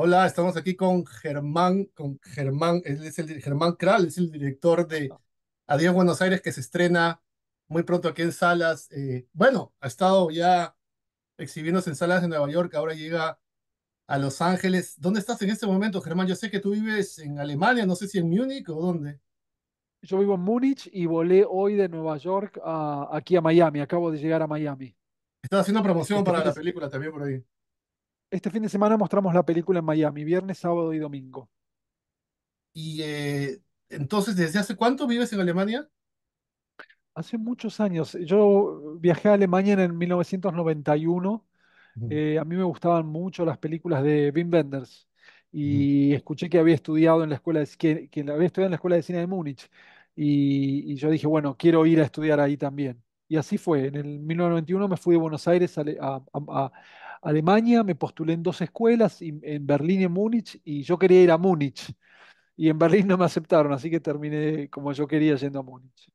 Hola, estamos aquí con Germán, con Germán, es el Germán Kral, es el director de Adiós Buenos Aires que se estrena muy pronto aquí en salas. Eh, bueno, ha estado ya exhibiéndose en salas de Nueva York, ahora llega a Los Ángeles. ¿Dónde estás en este momento, Germán? Yo sé que tú vives en Alemania, no sé si en Múnich o dónde. Yo vivo en Múnich y volé hoy de Nueva York ah, aquí a Miami. Acabo de llegar a Miami. Estás haciendo promoción para la película también por ahí. Este fin de semana mostramos la película en Miami, viernes, sábado y domingo. Y eh, entonces, ¿desde hace cuánto vives en Alemania? Hace muchos años. Yo viajé a Alemania en el 1991. Eh, a mí me gustaban mucho las películas de Wim Wenders y escuché que había estudiado en la escuela de, había estudiado en la escuela de cine de Múnich y, y yo dije, bueno, quiero ir a estudiar ahí también. Y así fue. En el 1991 me fui de Buenos Aires a, Alemania, me postulé en dos escuelas, en Berlín y en Múnich, y yo quería ir a Múnich. Y en Berlín no me aceptaron, así que terminé como yo quería yendo a Múnich.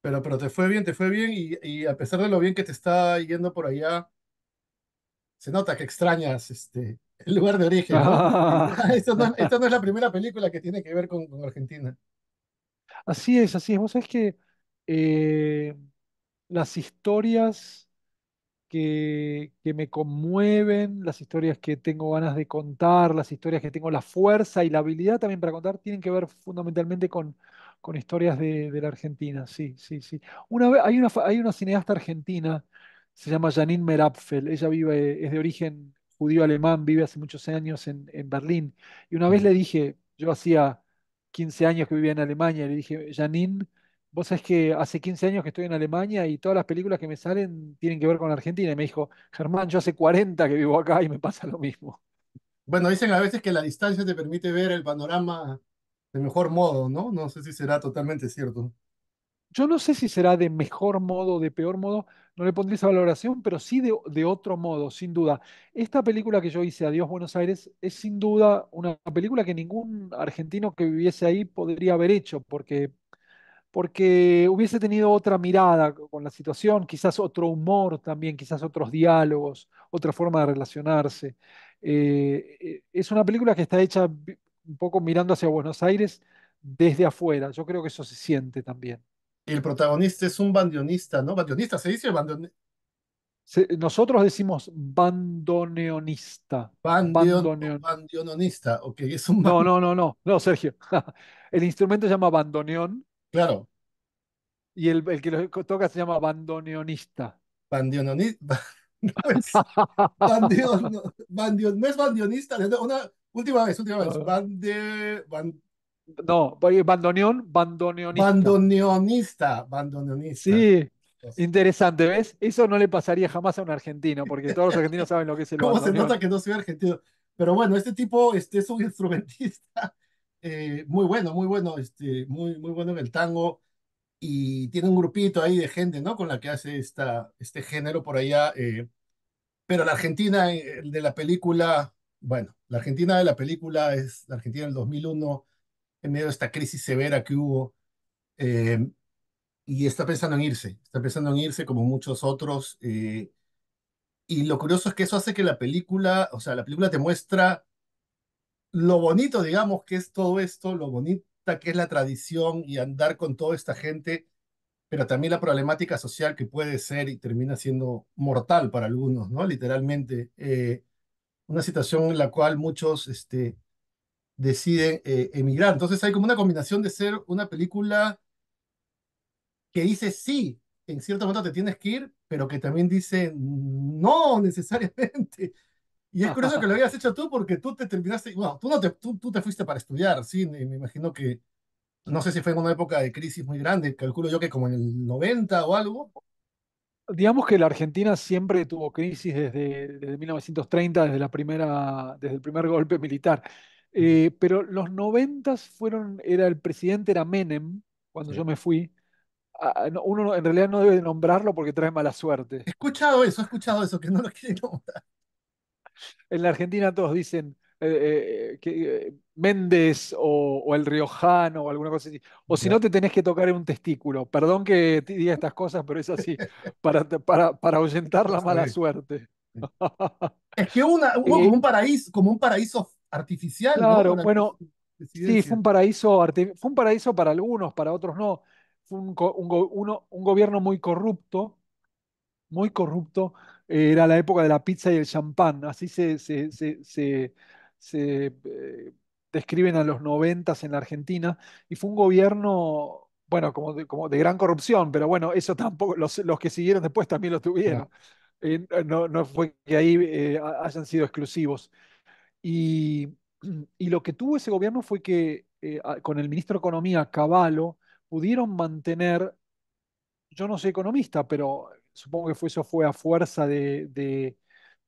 Pero, pero te fue bien, te fue bien, y, a pesar de lo bien que te está yendo por allá, se nota que extrañas este, el lugar de origen. esta no es la primera película que tiene que ver con, Argentina. Así es, así es. Vos sabés que eh, las historias que, me conmueven, las historias que tengo ganas de contar, las historias que tengo la fuerza y la habilidad también para contar, tienen que ver fundamentalmente con, con historias de, la Argentina. Sí, sí, sí. Una hay, una, hay una cineasta argentina, se llama Janine Merapfel, ella vive, es de origen judío alemán, vive hace muchos años en, Berlín. Y una vez le dije, yo hacía 15 años que vivía en Alemania, le dije, Janine, vos sabés que hace 15 años que estoy en Alemania y todas las películas que me salen tienen que ver con Argentina. Y me dijo, Germán, yo hace 40 que vivo acá y me pasa lo mismo. Bueno, dicen a veces que la distancia te permite ver el panorama de mejor modo, ¿no? No sé si será totalmente cierto. Yo no sé si será de mejor modo, o de peor modo, no le pondría esa valoración, pero sí de otro modo, sin duda. Esta película que yo hice, Adiós Buenos Aires, es sin duda una película que ningún argentino que viviese ahí podría haber hecho, porque porque hubiese tenido otra mirada con la situación, quizás otro humor también, quizás otros diálogos, otra forma de relacionarse. Eh, eh, es una película que está hecha un poco mirando hacia Buenos Aires desde afuera. Yo creo que eso se siente también. El protagonista es un bandionista, ¿no? Bandionista, se dice bandionista. Nosotros decimos bandoneonista. Bandoneonista, es un No, no, no, no, no, Sergio. El instrumento se llama bandoneón claro. Y el, el que lo toca se llama bandoneonista. No es, es bandionista. Una, última vez, última vez. Bande, No, bandoneón, bandoneonista. bandoneonista, bandoneonista. Sí, interesante, ¿ves? Eso no le pasaría jamás a un argentino, porque todos los argentinos saben lo que es el ¿Cómo se nota que no soy argentino? Pero bueno, este tipo este, es un instrumentista eh, muy bueno, muy bueno, este, muy, muy bueno en el tango. Y tiene un grupito ahí de gente, ¿no? Con la que hace esta, este género por allá. Eh, pero la Argentina eh, de la película, bueno, la Argentina de la película es la Argentina del 2001, en medio de esta crisis severa que hubo. y está pensando en irse, está pensando en irse como muchos otros. y lo curioso es que eso hace que la película, o sea, la película te muestra lo bonito, digamos, que es todo esto, lo bonita que es la tradición y andar con toda esta gente, pero también la problemática social que puede ser y termina siendo mortal para algunos, ¿no? Literalmente, eh, una situación en la cual muchos este, deciden eh, emigrar. Entonces hay como una combinación de ser una película que dice sí, en cierto momento te tienes que ir, pero que también dice no necesariamente. Y es curioso que lo habías hecho tú porque tú te terminaste, bueno, tú, no te, fuiste para estudiar, sí, me imagino que, no sé si fue en una época de crisis muy grande, calculo yo que como en el 90 o algo. Digamos que la Argentina siempre tuvo crisis desde, 1930, desde, la primera, desde el primer golpe militar. Eh, pero los 90 fueron, era el presidente era Menem, cuando yo me fui, ah, ah, uno en realidad no debe nombrarlo porque trae mala suerte. escuchado eso, he escuchado eso, que no lo quiere nombrar en la Argentina todos dicen eh, eh, que, eh, Méndez o, el Riojano o alguna cosa así. O si no, te tenés que tocar en un testículo. Perdón que diga estas cosas, pero es así, para, para, para ahuyentar la mala suerte. es que una, como, un paraíso, como un paraíso artificial. Claro, bueno, sí, fue un, paraíso fue un paraíso para algunos, para otros no. Fue un gobierno muy corrupto, muy corrupto, era la época de la pizza y el champán, así se, eh, describen a los noventas en la Argentina, y fue un gobierno, bueno, como de, como de gran corrupción, pero bueno, eso tampoco, los, que siguieron después también lo tuvieron. Eh, no, fue que ahí eh, hayan sido exclusivos. Y, y, lo que tuvo ese gobierno fue que con el ministro de Economía, Cavallo, pudieron mantener, yo no soy economista, pero supongo que eso fue a fuerza de,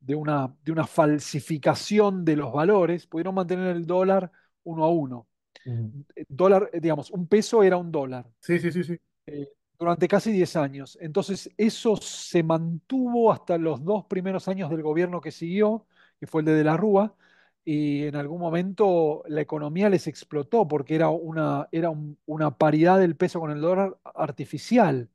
una, de una falsificación de los valores, pudieron mantener el dólar uno a uno. Eh, dólar, eh, digamos, un peso era un dólar. Sí, sí, sí, sí. Eh, durante casi 10 años. Entonces, eso se mantuvo hasta los dos primeros años del gobierno que siguió, que fue el de De la Rúa, y en algún momento la economía les explotó porque era una, era una paridad del peso con el dólar artificial.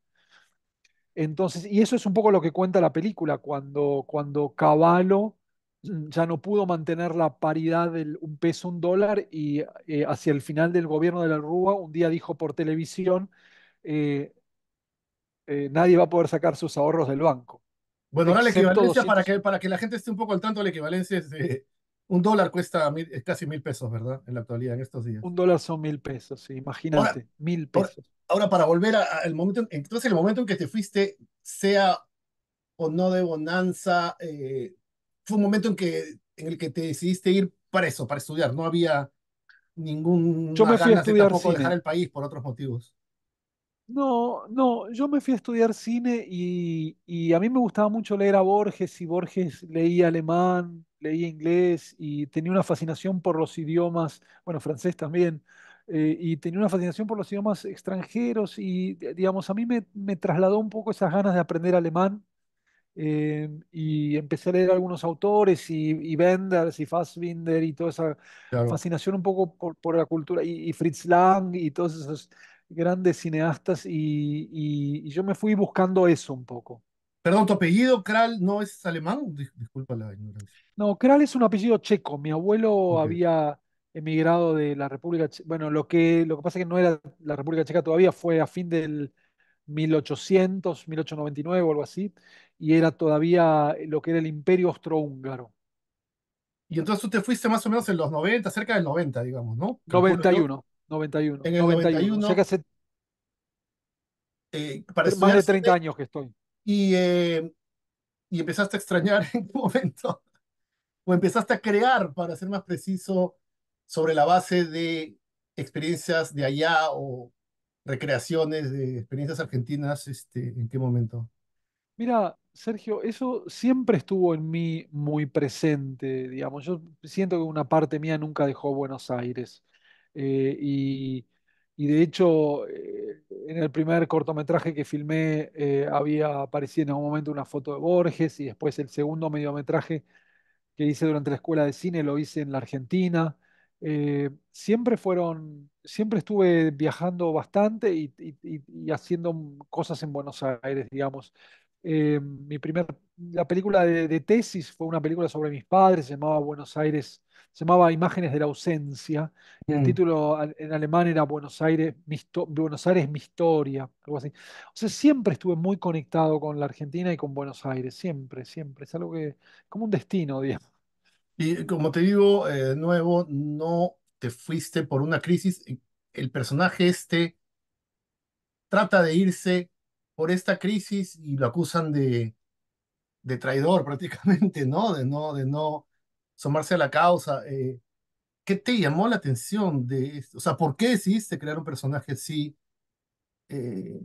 Entonces, y eso es un poco lo que cuenta la película, cuando, cuando Caballo mm, ya no pudo mantener la paridad de un peso, un dólar, y eh, hacia el final del gobierno de la Rúa, un día dijo por televisión, eh, eh, nadie va a poder sacar sus ahorros del banco. Bueno, la equivalencia, para que, para que la gente esté un poco al tanto, la equivalencia es de un dólar cuesta eh, casi mil pesos, ¿verdad? En la actualidad, en estos días. Un dólar son mil pesos, imagínate, mil pesos. Ahora, para volver al momento, entonces el momento en que te fuiste, sea o no de bonanza, eh, fue un momento en, que, en el que te decidiste ir para eso, para estudiar. No había ningún... Yo me fui a estudiar de tampoco dejar el país por otros motivos. No, no, yo me fui a estudiar cine y, y a mí me gustaba mucho leer a Borges y Borges leía alemán leí inglés y tenía una fascinación por los idiomas, bueno, francés también, eh, y tenía una fascinación por los idiomas extranjeros y, eh, digamos, a mí me, trasladó un poco esas ganas de aprender alemán eh, y empecé a leer algunos autores y, y Benders y Fassbinder y toda esa fascinación un poco por, la cultura y, Fritz Lang y todos esos grandes cineastas y, y yo me fui buscando eso un poco. Perdón, tu apellido, Kral, no es alemán. disculpa la ignorancia. No, Kral es un apellido checo. Mi abuelo había emigrado de la República Checa. Bueno, lo que, lo que pasa es que no era la República Checa todavía, fue a fin del 1800, 1899 o algo así, y era todavía lo que era el Imperio Austrohúngaro. Y entonces tú te fuiste más o menos en los 90, cerca del 90, digamos, ¿no? 91, 91. En el 91. que hace eh, más de 30 años que estoy. Eh, y, empezaste a extrañar en qué momento, o empezaste a crear, para ser más preciso, sobre la base de experiencias de allá o recreaciones de experiencias argentinas, este, ¿en qué momento? Mira, Sergio, eso siempre estuvo en mí muy presente, digamos. Yo siento que una parte mía nunca dejó Buenos Aires. Eh, y y de hecho eh, en el primer cortometraje que filmé eh, había aparecido en algún momento una foto de Borges y después el segundo mediometraje que hice durante la escuela de cine lo hice en la Argentina. Eh, siempre fueron, siempre estuve viajando bastante y, y haciendo cosas en Buenos Aires, digamos. Eh, mi la película de, tesis fue una película sobre mis padres, se llamaba Buenos Aires, se llamaba Imágenes de la ausencia, y el mm. título en alemán era Buenos Aires, mi, Buenos Aires, mi historia, algo así. O sea, siempre estuve muy conectado con la Argentina y con Buenos Aires, siempre, siempre. Es algo que, como un destino, digamos. Y eh, como te digo, de eh, nuevo, no te fuiste por una crisis. El personaje este trata de irse por esta crisis y lo acusan de, traidor prácticamente, ¿no? De no, de no sumarse a la causa. Eh, ¿Qué te llamó la atención de esto? O sea, ¿por qué decidiste crear un personaje así? Eh,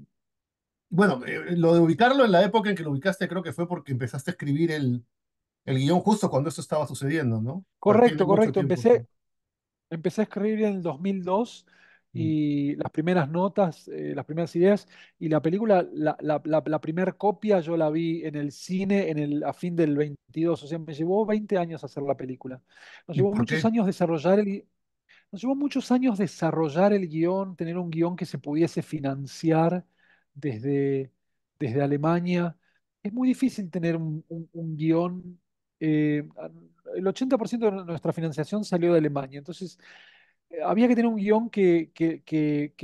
bueno, eh, lo de ubicarlo en la época en que lo ubicaste creo que fue porque empezaste a escribir el, el guión justo cuando esto estaba sucediendo, ¿no? Correcto, correcto. Empecé, empecé a escribir en el 2002 Mm. y las primeras notas, eh, las primeras ideas, y la película, la, la, primera copia yo la vi en el cine en el, a fin del 22, o sea, me llevó 20 años hacer la película. Nos llevó muchos años desarrollar el... Nos llevó muchos años desarrollar el guión, tener un guión que se pudiese financiar desde, desde Alemania. Es muy difícil tener un, un, guión. Eh, el 80% de nuestra financiación salió de Alemania, entonces había que tener un guión que,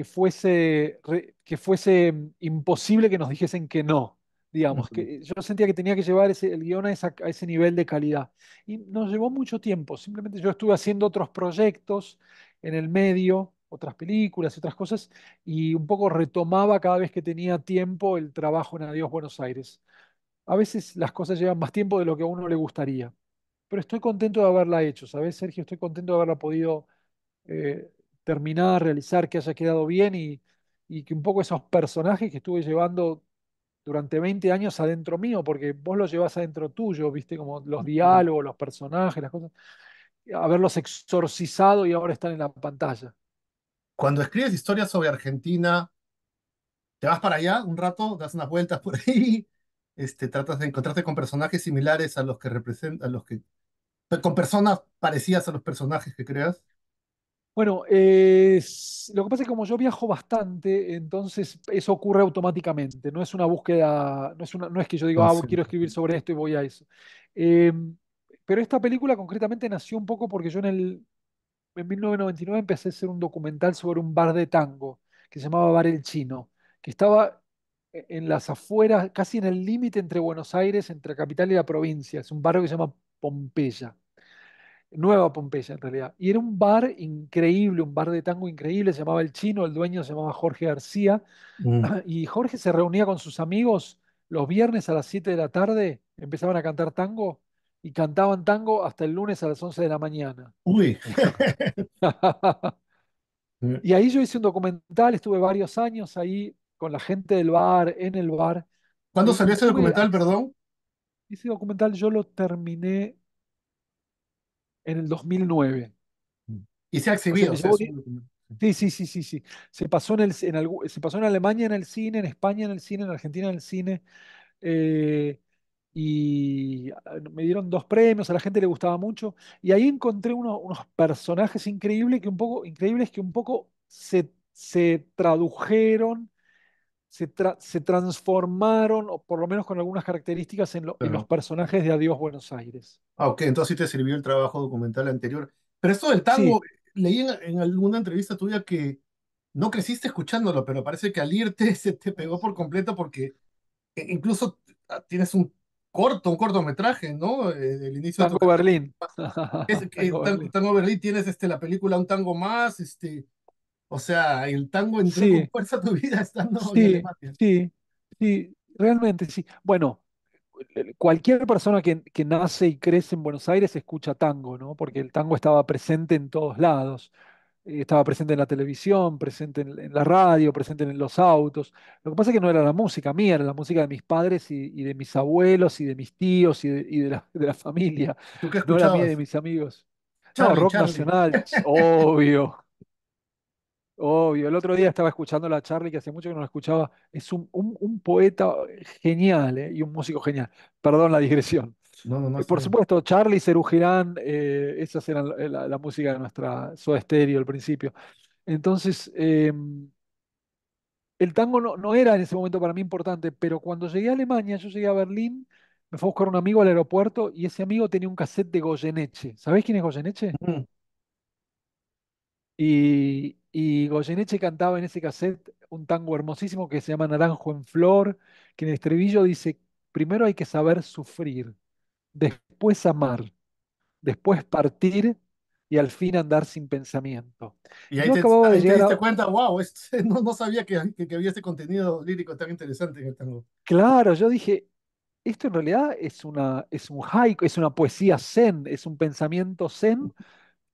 fuese, que fuese mm, imposible que nos dijesen que no, digamos, que yo sentía que tenía que llevar ese, el guión a, ese nivel de calidad. Y nos llevó mucho tiempo, simplemente yo estuve haciendo otros proyectos en el medio, otras películas y otras cosas, y un poco retomaba cada vez que tenía tiempo el trabajo en Adiós Buenos Aires. A veces las cosas llevan más tiempo de lo que a uno le gustaría. Pero estoy contento de haberla hecho, ¿sabes, Sergio? Estoy contento de haberla podido eh, terminada realizar, que haya quedado bien y, y, que un poco esos personajes que estuve llevando durante 20 años adentro mío, porque vos los llevas adentro tuyo, viste, como los diálogos, los personajes, las cosas, haberlos exorcizado y ahora están en la pantalla. Cuando escribes historias sobre Argentina, te vas para allá un rato, das unas vueltas por ahí, este, tratas de encontrarte con personajes similares a los que representan, los que, con personas parecidas a los personajes que creas. Bueno, lo que pasa es que como yo viajo bastante, entonces eso ocurre automáticamente. No es una búsqueda, no es, no es que yo diga, ah, quiero escribir sobre esto y voy a eso. Em, pero esta película concretamente nació un poco porque yo en el en 1999 empecé a hacer un documental sobre un bar de tango que se llamaba Bar El Chino, que estaba e, en las afueras, casi en el límite entre Buenos Aires, entre la capital y la provincia. Es un barrio que se llama Pompeya. Nueva Pompeya en realidad. Y era un bar increíble, un bar de tango increíble, se llamaba El Chino, el dueño se llamaba Jorge García. Mm. Y Jorge se reunía con sus amigos los viernes a las 7 de la tarde, empezaban a cantar tango y cantaban tango hasta el lunes a las 11 de la mañana. Uy. y ahí yo hice un documental, estuve varios años ahí con la gente del bar, en el bar. ¿Cuándo salió ese documental, perdón? Ese documental yo lo terminé en el 2009. Y se ha exhibido. sí, sí, sí, sí, sí. Se pasó en, el, se pasó en Alemania en el cine, en España en el cine, en Argentina en el cine. Eh, y ah, me dieron dos premios, a la gente le gustaba mucho. Y ahí encontré unos, unos personajes increíbles que un poco, increíbles que un poco se, se tradujeron se, transformaron, o por lo menos con algunas características, en, los personajes de Adiós Buenos Aires. Ah, ok, entonces sí te sirvió el trabajo documental anterior. Pero esto del tango, leí en, alguna entrevista tuya que no creciste escuchándolo, pero parece que al irte se te pegó por completo porque e, incluso ah, tienes un corto, un cortometraje, ¿no? Eh, el inicio tango de Berlín. tango, tienes este, la película Un Tango Más, este, o sea, el tango entró con fuerza tu vida estando sí, en Sí, sí, realmente sí. Bueno, cualquier persona que, nace y crece en Buenos Aires escucha tango, ¿no? Porque el tango estaba presente en todos lados. Eh, estaba presente en la televisión, presente en, la radio, presente en los autos. Lo que pasa es que no era la música mía, era la música de mis padres y, de mis abuelos y de mis tíos y de, la, familia. no era mía de mis amigos. rock nacional, obvio. Obvio, el otro día estaba escuchando a Charlie, que hace mucho que no la escuchaba. Es un, un- poeta genial, eh, y un músico genial. Perdón la digresión. No, no, no, eh, Por supuesto, Charlie, y Girán, eh, esas eran la, música de nuestra Soda Stereo al principio. Entonces, em, el tango no, era en ese momento para mí importante, pero cuando llegué a Alemania, yo llegué a Berlín, me fui a buscar un amigo al aeropuerto y ese amigo tenía un cassette de Goyeneche. ¿Sabés quién es Goyeneche? Mm. Y, y Goyeneche cantaba en ese cassette un tango hermosísimo que se llama Naranjo en Flor, que en el estribillo dice, primero hay que saber sufrir, después amar, después partir y al fin andar sin pensamiento. Y ahí, te, diste cuenta, wow, este, no, sabía que, había este contenido lírico tan interesante en el tango. Claro, yo dije, esto en realidad es, una, es un haiku, es una poesía zen, es un pensamiento zen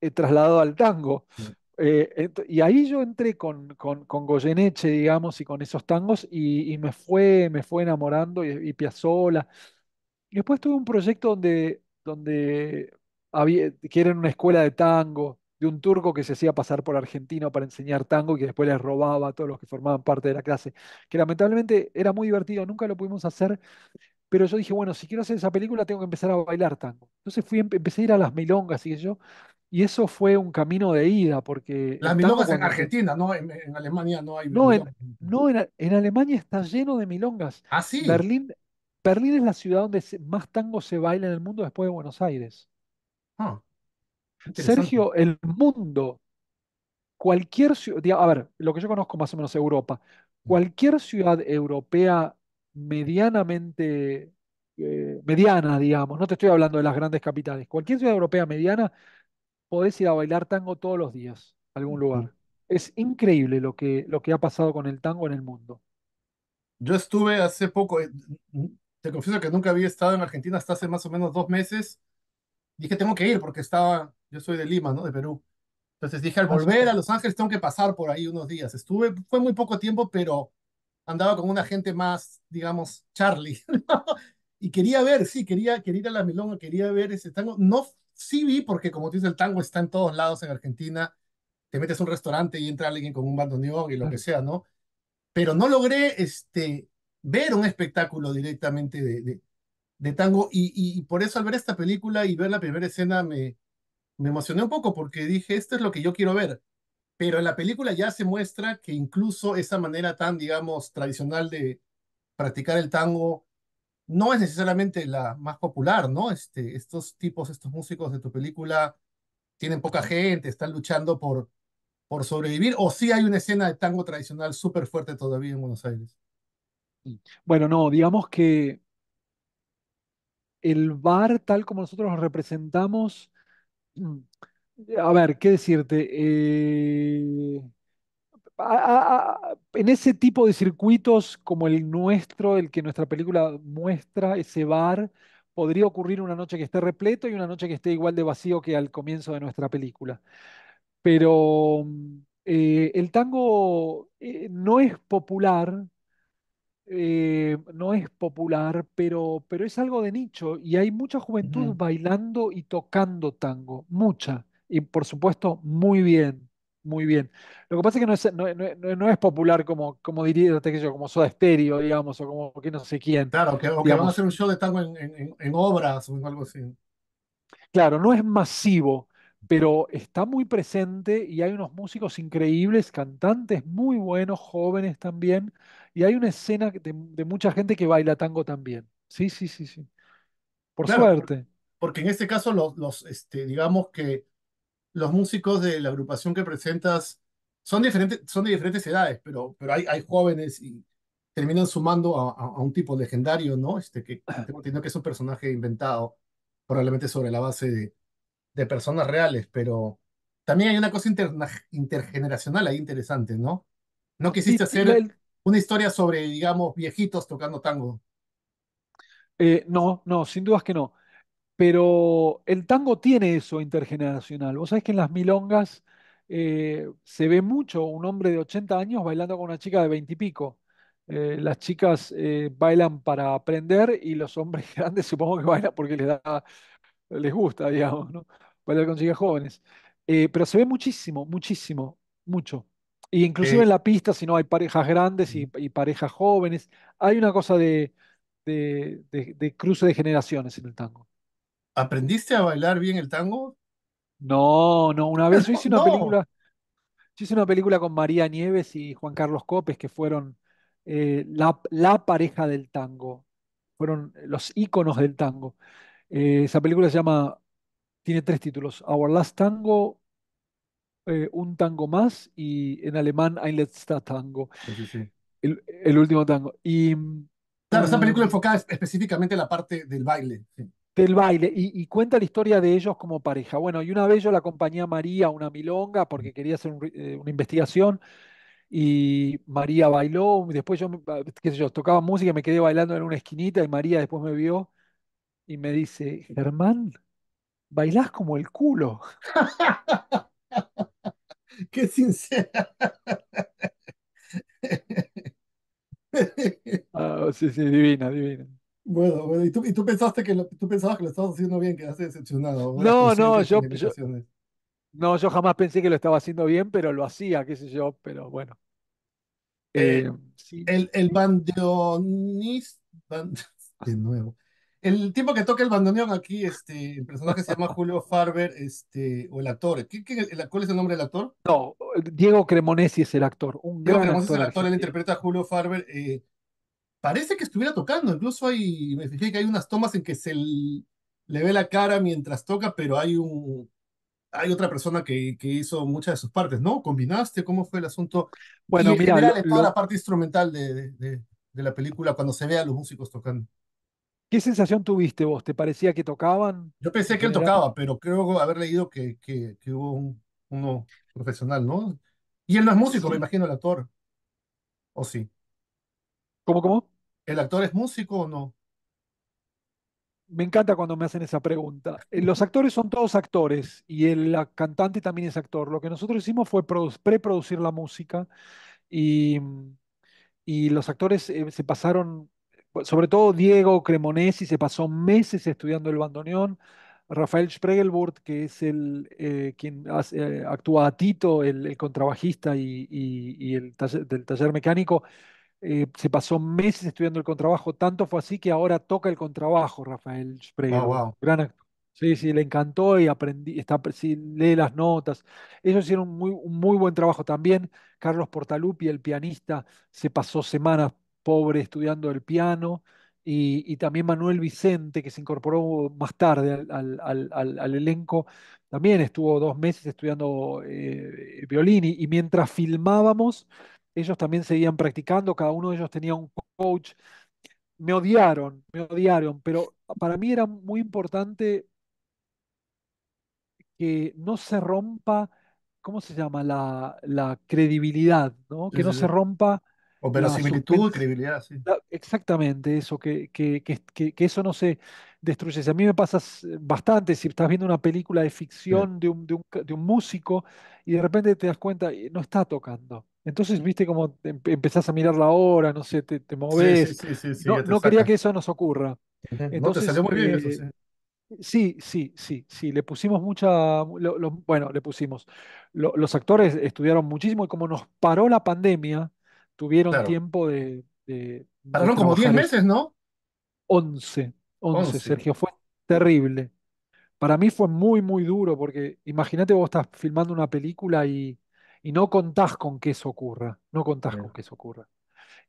eh, trasladado al tango. Eh, y ahí yo entré con, con, con, Goyeneche, digamos, y con esos tangos, y, me, fue, me fue enamorando, y, y Y después tuve un proyecto donde, donde había, que era una escuela de tango, de un turco que se hacía pasar por argentino para enseñar tango y que después les robaba a todos los que formaban parte de la clase, que lamentablemente era muy divertido, nunca lo pudimos hacer, pero yo dije, bueno, si quiero hacer esa película tengo que empezar a bailar tango. Entonces fui, empecé a ir a las milongas y yo y eso fue un camino de ida, porque... Las milongas en Argentina, en, Alemania no hay... milongas. no en, Alemania está lleno de milongas. Ah, sí. Berlín, Berlín es la ciudad donde más tango se baila en el mundo después de Buenos Aires. Ah, Sergio, el mundo, cualquier ciudad, a ver, lo que yo conozco más o menos Europa, mm. cualquier ciudad europea medianamente eh, mediana, digamos, no te estoy hablando de las grandes capitales, cualquier ciudad europea mediana podés ir a bailar tango todos los días algún lugar. Es increíble lo que, lo que ha pasado con el tango en el mundo. Yo estuve hace poco, eh, te confieso que nunca había estado en Argentina hasta hace más o menos dos meses. Dije, tengo que ir porque estaba, yo soy de Lima, ¿no? De Perú. Entonces dije, al ah, volver a Los Ángeles tengo que pasar por ahí unos días. Estuve, fue muy poco tiempo, pero andaba con una gente más, digamos, Charlie. Y quería ver, sí, quería, quería ir a la Milonga, quería ver ese tango. No sí vi, porque como te dices, el tango está en todos lados en Argentina. Te metes a un restaurante y entra alguien con un bandoneón y lo que sea, ¿no? Pero no logré este, ver un espectáculo directamente de, tango. Y, y, por eso al ver esta película y ver la primera escena me, me emocioné un poco porque dije, esto es lo que yo quiero ver. Pero en la película ya se muestra que incluso esa manera tan, digamos, tradicional de practicar el tango no es necesariamente la más popular, ¿no? Este, estos tipos, estos músicos de tu película tienen poca gente, están luchando por, por sobrevivir, o sí hay una escena de tango tradicional súper fuerte todavía en Buenos Aires. Mm. Bueno, no, digamos que el bar tal como nosotros lo representamos, mm, a ver, ¿qué decirte? Eh, en ese tipo de circuitos como el nuestro, el que nuestra película muestra, ese bar, podría ocurrir una noche que esté repleto y una noche que esté igual de vacío que al comienzo de nuestra película. Pero eh, el tango eh, no es popular, eh, no es popular, pero, pero es algo de nicho y hay mucha juventud bailando y tocando tango, mucha, y por supuesto muy bien muy bien. Lo que pasa es que no es, no, es popular como, como diría, que yo, como Soda Stereo, digamos, o como que no sé quién. Claro, que, o a hacer un show de tango en, obras o algo así. Claro, no es masivo, pero está muy presente y hay unos músicos increíbles, cantantes muy buenos, jóvenes también, y hay una escena de, mucha gente que baila tango también. Sí, sí, sí, sí. Por suerte. Porque en este caso los, los este, digamos que los músicos de la agrupación que presentas son, diferentes, son de diferentes edades, pero, pero hay, hay jóvenes y terminan sumando a, un tipo legendario, ¿no? Este, que tengo que es un personaje inventado, probablemente sobre la base de, personas reales, pero también hay una cosa intergeneracional ahí interesante, ¿no? No quisiste hacer una historia sobre, digamos, viejitos tocando tango. Eh, no, no, sin dudas que no. Pero el tango tiene eso intergeneracional. Vos sabés que en las milongas eh, se ve mucho un hombre de 80 años bailando con una chica de 20 y pico. las chicas eh, bailan para aprender y los hombres grandes supongo que bailan porque les gusta, digamos, ¿no? Bailar con chicas jóvenes. Eh, pero se ve muchísimo, muchísimo, mucho. Y inclusive en la pista, si no hay parejas grandes y, parejas jóvenes, hay una cosa de cruce de generaciones en el tango. ¿Aprendiste a bailar bien el tango? No, no, una vez yo hice una película, hice una película con María Nieves y Juan Carlos Copes, que fueron eh, la, la pareja del tango, fueron los íconos del tango. Eh, esa película se llama, tiene tres títulos, Our Last Tango, eh, Un Tango Más y en alemán Ein letzter Tango, el, último tango. Y Claro, esa mm, película enfocada específicamente en la parte del baile. Sí del baile y, cuenta la historia de ellos como pareja. Bueno, y una vez yo la acompañé a María a una milonga porque quería hacer eh, una investigación y María bailó, después yo, ah, qué sé yo, tocaba música y me quedé bailando en una esquinita y María después me vio y me dice, Germán, bailás como el culo. qué sincera. Ah, sí, sí, divina, divina. Bueno, y tú, y tú pensaste que tú pensabas que lo estabas haciendo bien, quedaste decepcionado. No, no, yo, no, yo jamás pensé que lo estaba haciendo bien, pero lo hacía, qué sé yo, pero bueno. el, eh, el de nuevo. El tipo que toca el bandoneón aquí, este, el personaje se llama Julio Farber, este, o el actor. ¿Qué, qué- ¿cuál es el nombre del actor? No, Diego Cremonesi es el actor, Diego Cremonesi es el actor, él interpreta a Julio Farber. eh, parece que estuviera tocando. Incluso hay, me fijé que hay unas tomas en que se le ve la cara mientras toca, pero hay un hay otra persona que, que hizo muchas de sus partes, ¿no? ¿Combinaste? ¿Cómo fue el asunto? Bueno, y mira, toda la parte instrumental de, de, la película cuando se ve a los músicos tocando. ¿Qué sensación tuviste vos? ¿Te parecía que tocaban? Yo pensé que él tocaba, pero creo haber leído que, que, hubo uno profesional, ¿no? Y él no es músico, me imagino, el actor. ¿O sí? ¿Cómo, cómo? ¿El actor es músico o no? Me encanta cuando me hacen esa pregunta. Eh, los actores son todos actores y el cantante también es actor. Lo que nosotros hicimos fue preproducir la música y, y los actores eh, se pasaron, sobre todo Diego Cremonesi, se pasó meses estudiando el bandoneón. Rafael Spregelburt, que es el eh, quien actúa a Tito, el, contrabajista y, el del taller mecánico, eh, se pasó meses estudiando el contrabajo, tanto fue así que ahora toca el contrabajo, Rafael ah, gran Sí, sí, le encantó y aprendí, está, lee las notas. Ellos hicieron muy, un muy buen trabajo también. Carlos Portalupi, el pianista, se pasó semanas pobre estudiando el piano. Y, también Manuel Vicente, que se incorporó más tarde al, elenco, también estuvo dos meses estudiando eh, violín y, mientras filmábamos, ellos también seguían practicando, cada uno de ellos tenía un coach. Me odiaron, me odiaron, pero para mí era muy importante que no se rompa, ¿cómo se llama? La, credibilidad, ¿no? Que no se rompa credibilidad, exactamente eso, que, eso no se destruye. Si a mí me pasa eh, bastante, si estás viendo una película de ficción de un, músico y de repente te das cuenta, eh, no está tocando. Entonces, viste cómo em, empezás a mirar la hora, no sé, te, te moves. no, quería que eso nos ocurra. Entonces, te salió muy bien eso, eh, sí. Sí, sí, sí, Le pusimos mucha. bueno, le pusimos. los actores estudiaron muchísimo y como nos paró la pandemia, tuvieron tiempo de. de como 10 meses, ¿no? 11, 11, Sergio. Fue terrible. Para mí fue muy, muy duro porque imagínate vos estás filmando una película y y no contás con que eso ocurra, no contás con que eso ocurra.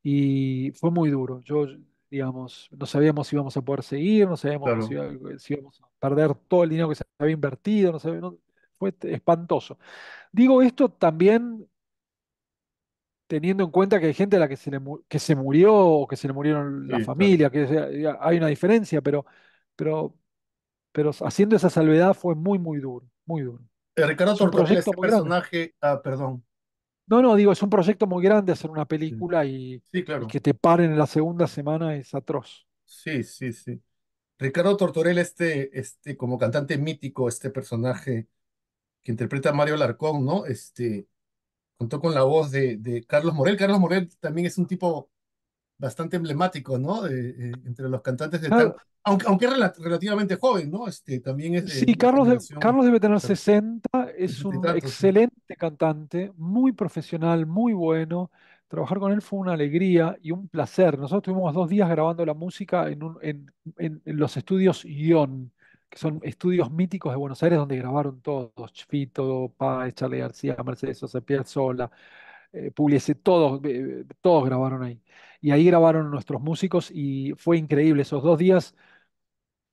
Y fue muy duro. Yo, digamos, no sabíamos si íbamos a poder seguir, no sabíamos si, íbamos a perder todo el dinero que se había invertido, no fue espantoso. Digo esto también teniendo en cuenta que hay gente a la que se, que se murió o que se le murieron la familia, que hay una diferencia, pero, pero, pero haciendo esa salvedad fue muy, muy duro, muy duro. Eh, Ricardo Tortorell es un este personaje. Ah, perdón. No, no, digo, es un proyecto muy grande hacer una película Y, que te paren en la segunda semana es atroz. Sí, sí, sí. Ricardo Tortorell, este, este, como cantante mítico, este personaje que interpreta a Mario Larcón, ¿no? Este, contó con la voz de Carlos Morel. Carlos Morel también es un tipo bastante emblemático, ¿no? Eh, entre los cantantes de Aunque, aunque relativamente joven, ¿no? Este, también es sí, Carlos, Carlos debe tener 60, es un excelente cantante, muy profesional, muy bueno. Trabajar con él fue una alegría y un placer. Nosotros tuvimos dos días grabando la música en, en, los estudios Ion, que son estudios míticos de Buenos Aires donde grabaron todos, Chfito, Paz, Charlie García, Mercedes Sosa, sola eh, publicé, todos, eh, todos grabaron ahí. Y ahí grabaron nuestros músicos y fue increíble. Esos dos días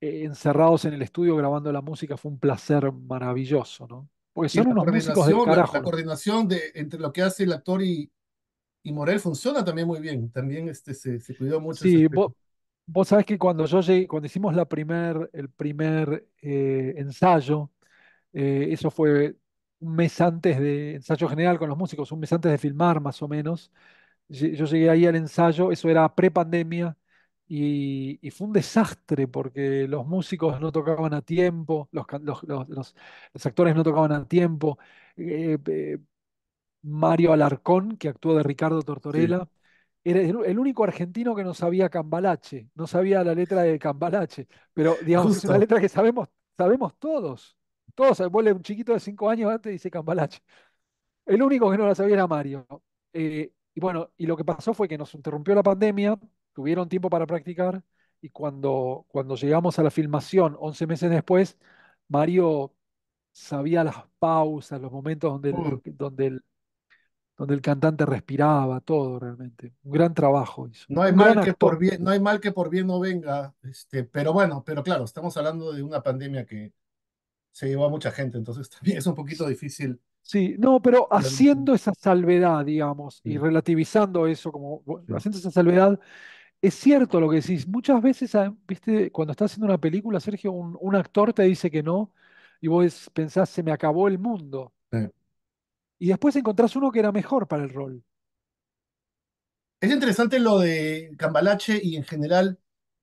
eh, encerrados en el estudio grabando la música fue un placer maravilloso, ¿no? Porque son unos músicos La, coordinación de, entre lo que hace el actor y, y Morel funciona también muy bien. También este, se, cuidó mucho. Sí, vos, vos, sabés que cuando yo llegué, cuando hicimos la primer, el primer ensayo, eso fue un mes antes de ensayo general con los músicos, un mes antes de filmar más o menos. Yo llegué ahí al ensayo, eso era pre-pandemia, y, fue un desastre porque los músicos no tocaban a tiempo, los, actores no tocaban a tiempo. Eh, Mario Alarcón, que actuó de Ricardo Tortorella, era el, único argentino que no sabía Cambalache, no sabía la letra de Cambalache, pero digamos, es una letra que sabemos, sabemos todos. Todos, vuelve un chiquito de 5 años antes dice cambalache. El único que no la sabía era Mario. Eh, y bueno, y lo que pasó fue que nos interrumpió la pandemia, tuvieron tiempo para practicar, y cuando, cuando llegamos a la filmación 11 meses después, Mario sabía las pausas, los momentos donde el, mm. donde el, donde el cantante respiraba, todo realmente. Un gran trabajo No hay, mal que, por bien, no hay mal que por bien no venga, este, pero bueno, pero claro, estamos hablando de una pandemia que, se llevó a mucha gente, entonces también es un poquito difícil. Sí, no, pero haciendo esa salvedad, digamos, y relativizando eso, como haciendo esa salvedad, es cierto lo que decís. Muchas veces, ah, viste, cuando estás haciendo una película, Sergio, un, actor te dice que no, y vos pensás, se me acabó el mundo. Y después encontrás uno que era mejor para el rol. Es interesante lo de Cambalache y en general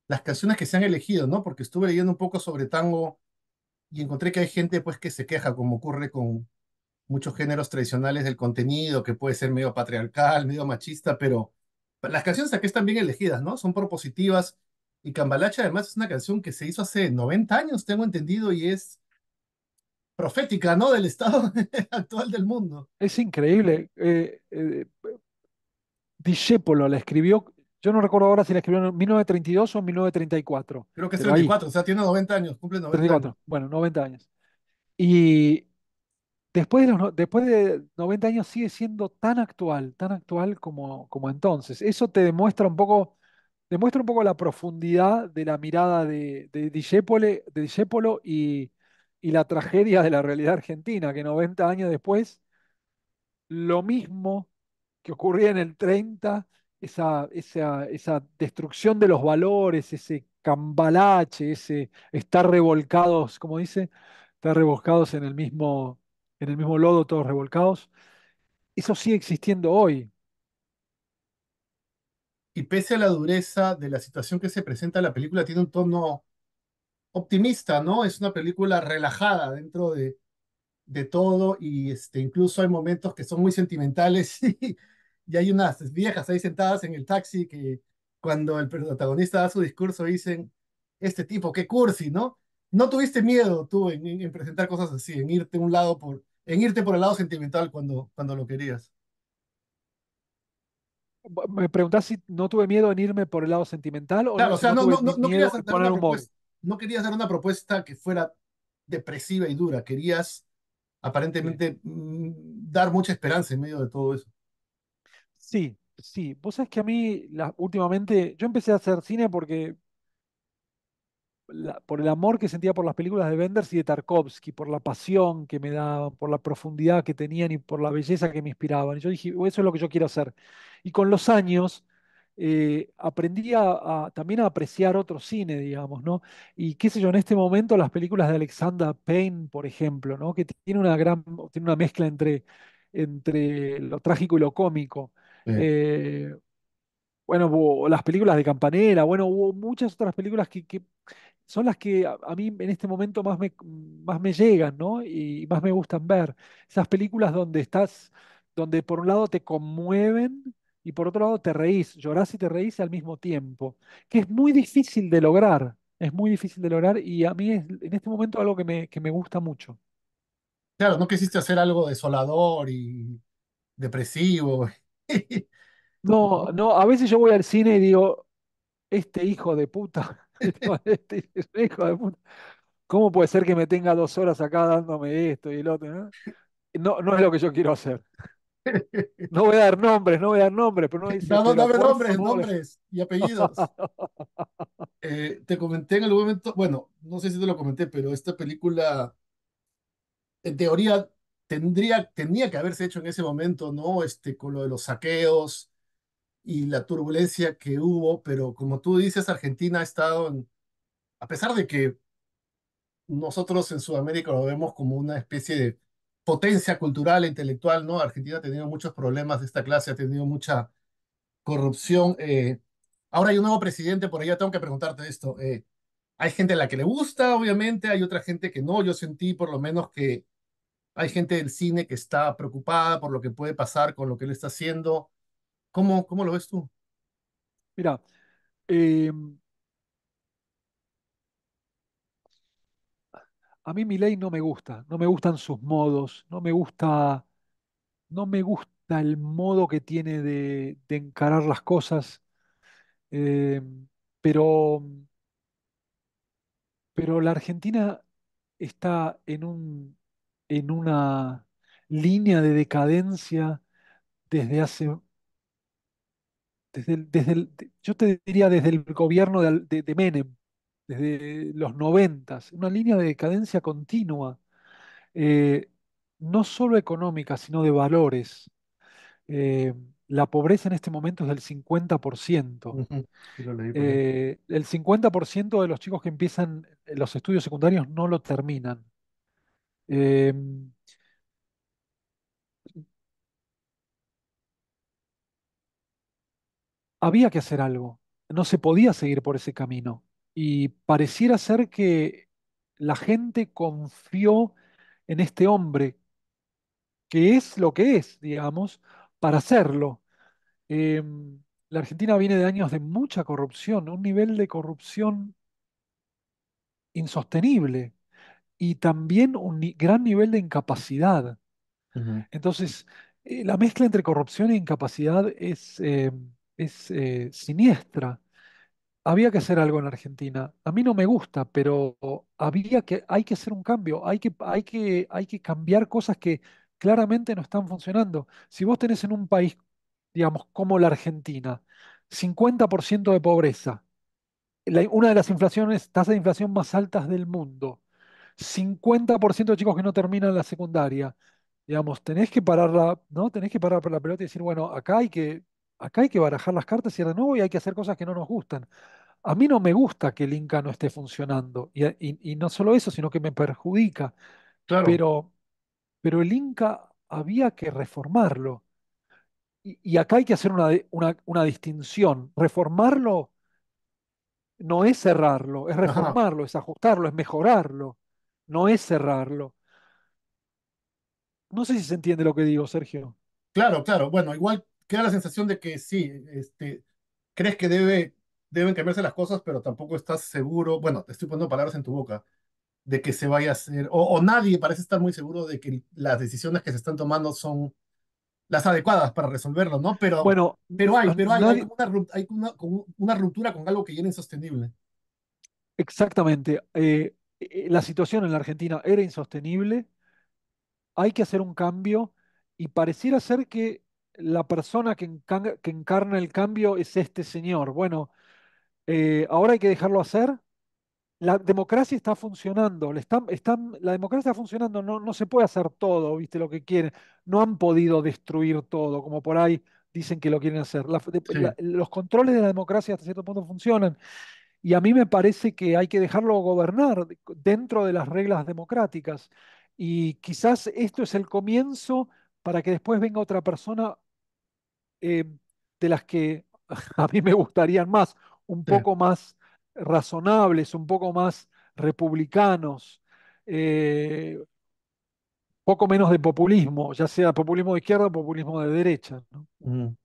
las canciones que se han elegido, ¿no? Porque estuve leyendo un poco sobre tango y encontré que hay gente pues que se queja, como ocurre con muchos géneros tradicionales del contenido, que puede ser medio patriarcal, medio machista, pero las canciones aquí están bien elegidas, ¿no? Son propositivas. Y Cambalache además es una canción que se hizo hace 90 años, tengo entendido, y es profética, ¿no? Del estado actual del mundo. Es increíble. Eh, eh la escribió yo no recuerdo ahora si la escribió en 1932 o 1934. Creo que es 34, o sea, tiene 90 años, cumple 90 Bueno, 90 años. Y después de, después de 90 años sigue siendo tan actual, tan actual como, como entonces. Eso te demuestra un poco, demuestra un poco la profundidad de la mirada de, de, y, y la tragedia de la realidad argentina, que 90 años después, lo mismo que ocurría en el 30 esa, esa, esa destrucción de los valores, ese cambalache, ese estar revolcados, como dice, estar revolcados en el mismo, en el mismo lodo, todos revolcados, eso sigue existiendo hoy. Y pese a la dureza de la situación que se presenta, la película tiene un tono optimista, ¿no? Es una película relajada dentro de, de todo y este, incluso hay momentos que son muy sentimentales y, y hay unas viejas ahí sentadas en el taxi que cuando el protagonista da su discurso dicen, este tipo, qué cursi, ¿no? ¿No tuviste miedo tú en, presentar cosas así, en irte un lado por, en irte por el lado sentimental cuando, cuando lo querías? Me preguntás si no tuve miedo en irme por el lado sentimental o no, sea, no, no, querías hacer una propuesta, que fuera depresiva y dura, querías aparentemente mm, dar mucha esperanza en medio de todo eso. Sí, sí. Vos sabés que a mí últimamente, yo empecé a hacer cine porque por el amor que sentía por las películas de Benders y de Tarkovsky, por la pasión que me daban, por la profundidad que tenían y por la belleza que me inspiraban. Y yo dije, oh, eso es lo que yo quiero hacer. Y con los años eh, aprendí a, también a apreciar otro cine, digamos, ¿no? Y qué sé yo, en este momento las películas de Alexander Payne, por ejemplo, ¿no? Que tiene una gran, tiene una mezcla entre, entre lo trágico y lo cómico. Eh, bueno, las películas de Campanera, bueno, hubo muchas otras películas que, son las que a, mí en este momento más me, más me llegan, ¿no? Y, más me gustan ver. Esas películas donde estás, donde por un lado te conmueven y por otro lado te reís, llorás y te reís al mismo tiempo, que es muy difícil de lograr, es muy difícil de lograr y a mí es en este momento algo que me, que me gusta mucho. Claro, no quisiste hacer algo desolador y depresivo no, no, a veces yo voy al cine y digo, este hijo de puta, este, este hijo de puta, ¿cómo puede ser que me tenga dos horas acá dándome esto y el otro? No, no, es lo que yo quiero hacer. No voy a dar nombres, no voy a dar nombres, pero no dice. No, no, dame nombres, nombres y apellidos. Eh, te comenté en algún momento, bueno, no sé si te lo comenté, pero esta película, en teoría, tendría, tenía que haberse hecho en ese momento, ¿no? Este, con lo de los saqueos y la turbulencia que hubo, pero como tú dices, Argentina ha estado en, a pesar de que nosotros en Sudamérica lo vemos como una especie de potencia cultural e intelectual, ¿no? Argentina ha tenido muchos problemas de esta clase, ha tenido mucha corrupción. Eh, ahora hay un nuevo presidente, por allá tengo que preguntarte esto. Eh, hay gente a la que le gusta, obviamente, hay otra gente que no. Yo sentí por lo menos que hay gente del cine que está preocupada por lo que puede pasar con lo que él está haciendo. ¿Cómo, lo ves tú? Mira, em, a mí mi ley no me gusta, no me gustan sus modos, no me gusta, no me gusta el modo que tiene de, encarar las cosas, em, pero, pero la Argentina está en un en una línea de decadencia desde hace... Desde desde yo te diría desde el gobierno de, Menem, desde los noventas, una línea de decadencia continua, eh, no solo económica, sino de valores. Eh, la pobreza en este momento es del 50%. Eh, el 50% de los chicos que empiezan los estudios secundarios no lo terminan. Em, había que hacer algo, no se podía seguir por ese camino. Y pareciera ser que la gente confió en este hombre, que es lo que es, digamos, para hacerlo. Em, la Argentina viene de años de mucha corrupción, un nivel de corrupción insostenible y también un gran nivel de incapacidad. Entonces, eh, la mezcla entre corrupción e incapacidad es, eh, es eh, siniestra. Había que hacer algo en Argentina. A mí no me gusta, pero había que, hay que hacer un cambio, hay que, hay que, hay que cambiar cosas que claramente no están funcionando. Si vos tenés en un país, digamos, como la Argentina, 50% de pobreza, una de las inflaciones, tasas de inflación más altas del mundo, 50% de chicos que no terminan la secundaria. Digamos, tenés que parar la, ¿no? Tenés que parar la pelota y decir, bueno, acá hay que, acá hay que barajar las cartas y de nuevo y hay que hacer cosas que no nos gustan. A mí no me gusta que el Inca no esté funcionando. Y, no solo eso, sino que me perjudica. Pero, pero el Inca había que reformarlo. Y, acá hay que hacer una, una, una, distinción. Reformarlo no es cerrarlo, es reformarlo, es ajustarlo, es mejorarlo no es cerrarlo. No sé si se entiende lo que digo, Sergio. Claro, claro. Bueno, igual queda la sensación de que sí, este, crees que debe, deben cambiarse las cosas, pero tampoco estás seguro, bueno, te estoy poniendo palabras en tu boca, de que se vaya a hacer, o, nadie parece estar muy seguro de que las decisiones que se están tomando son las adecuadas para resolverlo, ¿no? Pero, bueno, pero hay, pero hay, una, ruptura con algo que viene insostenible. Exactamente. Eh, eh, la situación en la Argentina era insostenible, hay que hacer un cambio y pareciera ser que la persona que, encarna el cambio es este señor. Bueno, eh, ahora hay que dejarlo hacer. La democracia está funcionando, la democracia está funcionando, no, se puede hacer todo, viste lo que quieren, no han podido destruir todo, como por ahí dicen que lo quieren hacer. los controles de la democracia hasta cierto punto funcionan y a mí me parece que hay que dejarlo gobernar dentro de las reglas democráticas. Y quizás esto es el comienzo para que después venga otra persona eh, de las que a mí me gustarían más, un poco más razonables, un poco más republicanos, eh, poco menos de populismo, ya sea populismo de izquierda o populismo de derecha. ¿no? Mm.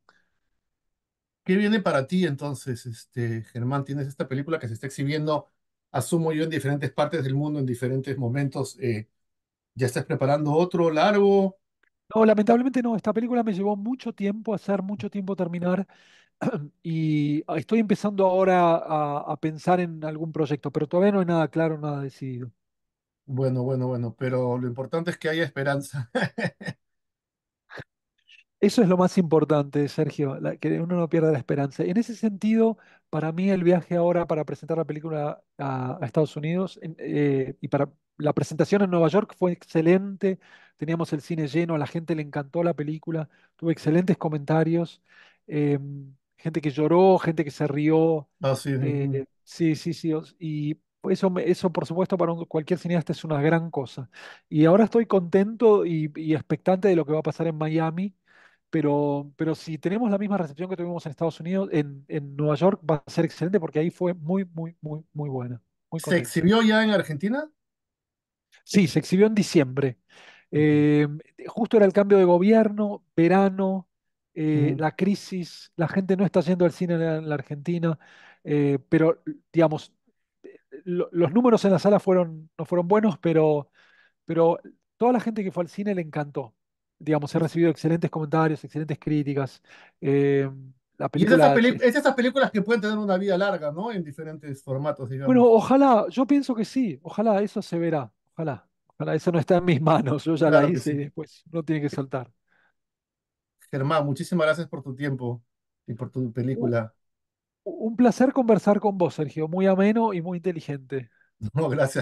¿Qué viene para ti entonces, este, Germán? Tienes esta película que se está exhibiendo, asumo yo, en diferentes partes del mundo, en diferentes momentos. Eh, ¿ya estás preparando otro largo? No, lamentablemente no. Esta película me llevó mucho tiempo hacer, mucho tiempo terminar. Y estoy empezando ahora a, a pensar en algún proyecto, pero todavía no hay nada claro, nada decidido. Bueno, bueno, bueno, pero lo importante es que haya esperanza. Eso es lo más importante, Sergio, que uno no pierda la esperanza. En ese sentido, para mí el viaje ahora para presentar la película a, Estados Unidos eh, y para la presentación en Nueva York fue excelente. Teníamos el cine lleno, a la gente le encantó la película, tuve excelentes comentarios, em, gente que lloró, gente que se rió. Ah, eh, sí, sí. sí, Y eso, eso, por supuesto, para cualquier cineasta es una gran cosa. Y ahora estoy contento y expectante de lo que va a pasar en Miami pero, si tenemos la misma recepción que tuvimos en Estados Unidos, en, Nueva York va a ser excelente porque ahí fue muy, muy, muy, muy buena. ¿Se exhibió ya en Argentina? Sí, se exhibió en diciembre. Eh, justo era el cambio de gobierno, verano, eh, la crisis, la gente no está yendo al cine en la, Argentina, eh, pero digamos, los números en la sala no fueron buenos, pero, pero toda la gente que fue al cine le encantó digamos, he recibido excelentes comentarios, excelentes críticas. Eh, la película, es, esas esas películas que pueden tener una vida larga, ¿no? En diferentes formatos, digamos. Bueno, ojalá, yo pienso que sí, ojalá eso se verá, ojalá. Ojalá, eso no está en mis manos, yo ya la hice y después no tiene que soltar Germán, muchísimas gracias por tu tiempo y por tu película. un placer conversar con vos, Sergio, muy ameno y muy inteligente. No, gracias.